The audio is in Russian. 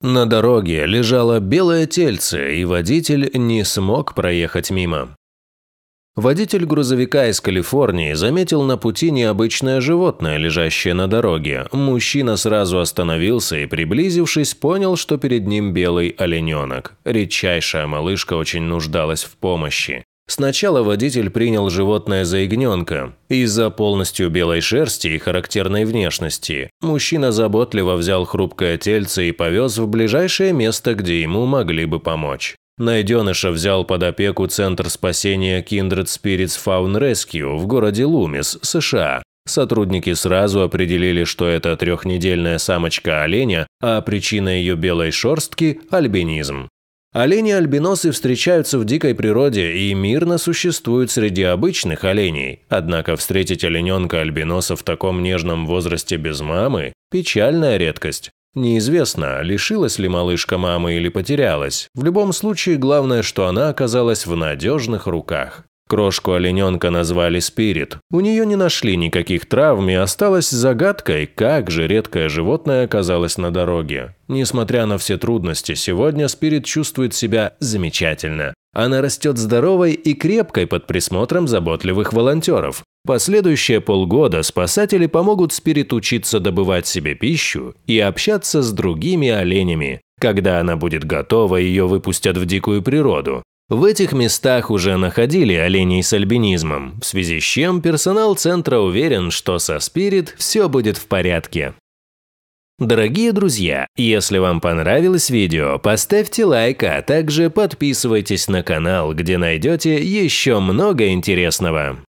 На дороге лежало белое тельце, и водитель не смог проехать мимо. Водитель грузовика из Калифорнии заметил на пути необычное животное, лежащее на дороге. Мужчина сразу остановился и, приблизившись, понял, что перед ним белый олененок. Редчайшая малышка очень нуждалась в помощи. Сначала водитель принял животное за ягненка. Из-за полностью белой шерсти и характерной внешности мужчина заботливо взял хрупкое тельце и повез в ближайшее место, где ему могли бы помочь. Найденыша взял под опеку Центр спасения Kindred Spirits Faun Rescue в городе Лумис, США. Сотрудники сразу определили, что это трехнедельная самочка оленя, а причина ее белой шерстки – альбинизм. Олени-альбиносы встречаются в дикой природе и мирно существуют среди обычных оленей, однако встретить олененка-альбиноса в таком нежном возрасте без мамы – печальная редкость. Неизвестно, лишилась ли малышка мамы или потерялась. В любом случае, главное, что она оказалась в надежных руках. Крошку олененка назвали Спирит. У нее не нашли никаких травм и осталось загадкой, как же редкое животное оказалось на дороге. Несмотря на все трудности, сегодня Спирит чувствует себя замечательно. Она растет здоровой и крепкой под присмотром заботливых волонтеров. Последующие полгода спасатели помогут Спирит учиться добывать себе пищу и общаться с другими оленями. Когда она будет готова, ее выпустят в дикую природу. В этих местах уже находили оленей с альбинизмом, в связи с чем персонал центра уверен, что со Спирит все будет в порядке. Дорогие друзья, если вам понравилось видео, поставьте лайк, а также подписывайтесь на канал, где найдете еще много интересного.